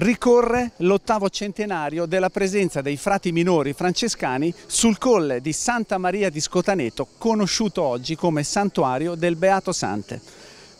ricorre l'ottavo centenario della presenza dei frati minori francescani sul colle di Santa Maria di Scotaneto, conosciuto oggi come santuario del Beato Sante.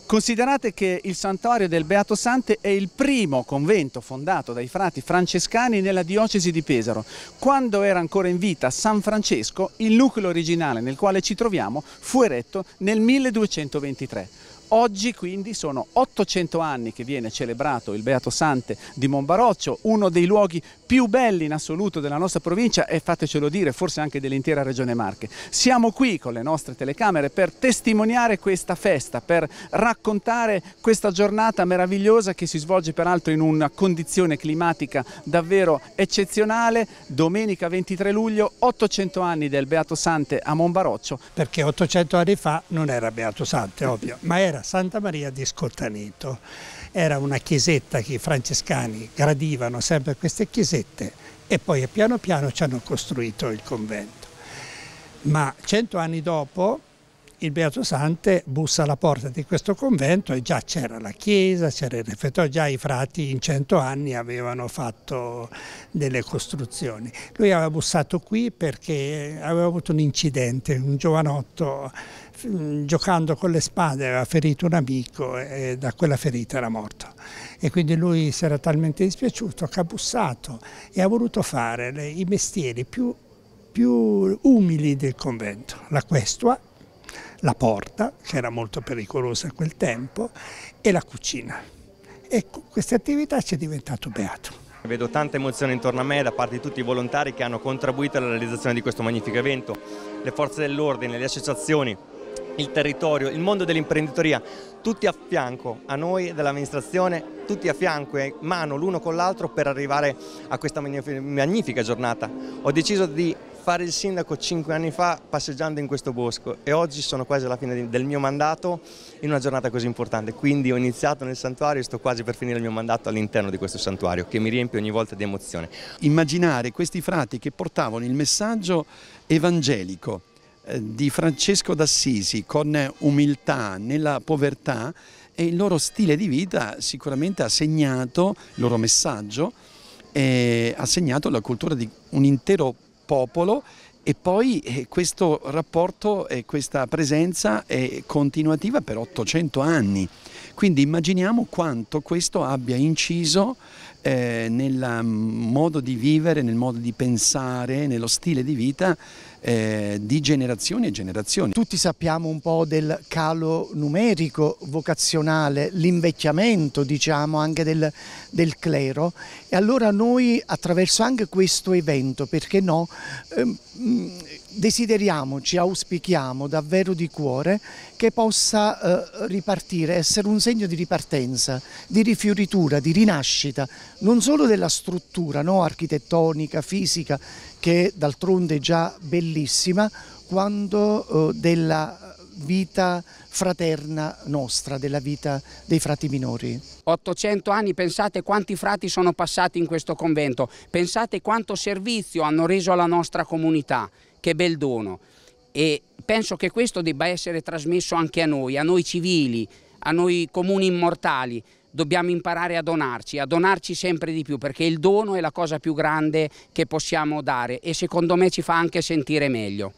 Considerate che il santuario del Beato Sante è il primo convento fondato dai frati francescani nella diocesi di Pesaro. Quando era ancora in vita San Francesco, il nucleo originale nel quale ci troviamo fu eretto nel 1223. Oggi quindi sono 800 anni che viene celebrato il Beato Sante di Monbaroccio, uno dei luoghi più belli in assoluto della nostra provincia e fatecelo dire forse anche dell'intera regione Marche. Siamo qui con le nostre telecamere per testimoniare questa festa, per raccontare questa giornata meravigliosa che si svolge peraltro in una condizione climatica davvero eccezionale. Domenica 23 luglio, 800 anni del Beato Sante a Monbaroccio. Perché 800 anni fa non era Beato Sante, ovvio, ma era era Santa Maria di Scottaneto. Era una chiesetta che i francescani gradivano sempre queste chiesette e poi piano piano ci hanno costruito il convento. Ma cento anni dopo il Beato Sante bussa alla porta di questo convento e già c'era la chiesa, c'era il refettorio, già i frati in cento anni avevano fatto delle costruzioni. Lui aveva bussato qui perché aveva avuto un incidente, un giovanotto mm, giocando con le spade aveva ferito un amico e da quella ferita era morto e quindi lui si era talmente dispiaciuto che ha bussato e ha voluto fare le, i mestieri più, più umili del convento, la questua la porta, che era molto pericolosa a quel tempo, e la cucina. Ecco, queste attività ci è diventato beato. Vedo tanta emozione intorno a me da parte di tutti i volontari che hanno contribuito alla realizzazione di questo magnifico evento. Le forze dell'ordine, le associazioni, il territorio, il mondo dell'imprenditoria, tutti a fianco a noi dell'amministrazione, tutti a fianco e mano l'uno con l'altro per arrivare a questa magnifica giornata. Ho deciso di fare il sindaco cinque anni fa passeggiando in questo bosco e oggi sono quasi alla fine del mio mandato in una giornata così importante, quindi ho iniziato nel santuario e sto quasi per finire il mio mandato all'interno di questo santuario che mi riempie ogni volta di emozione. Immaginare questi frati che portavano il messaggio evangelico eh, di Francesco d'Assisi con umiltà nella povertà e il loro stile di vita sicuramente ha segnato il loro messaggio ha segnato la cultura di un intero popolo e poi eh, questo rapporto e questa presenza è continuativa per 800 anni. Quindi immaginiamo quanto questo abbia inciso eh, nel mm, modo di vivere, nel modo di pensare, nello stile di vita eh, di generazioni e generazioni. Tutti sappiamo un po' del calo numerico vocazionale, l'invecchiamento diciamo anche del, del, clero e allora noi attraverso anche questo evento, perché no, ehm, mm, desideriamo, ci auspichiamo davvero di cuore che possa eh, ripartire, essere un segno di ripartenza, di rifioritura, di rinascita non solo della struttura no, architettonica, fisica, che d'altronde è già bellissima, quanto eh, della vita fraterna nostra, della vita dei frati minori. 800 anni, pensate quanti frati sono passati in questo convento, pensate quanto servizio hanno reso alla nostra comunità, che bel dono. E penso che questo debba essere trasmesso anche a noi, a noi civili, a noi comuni immortali, dobbiamo imparare a donarci, a donarci sempre di più perché il dono è la cosa più grande che possiamo dare e secondo me ci fa anche sentire meglio.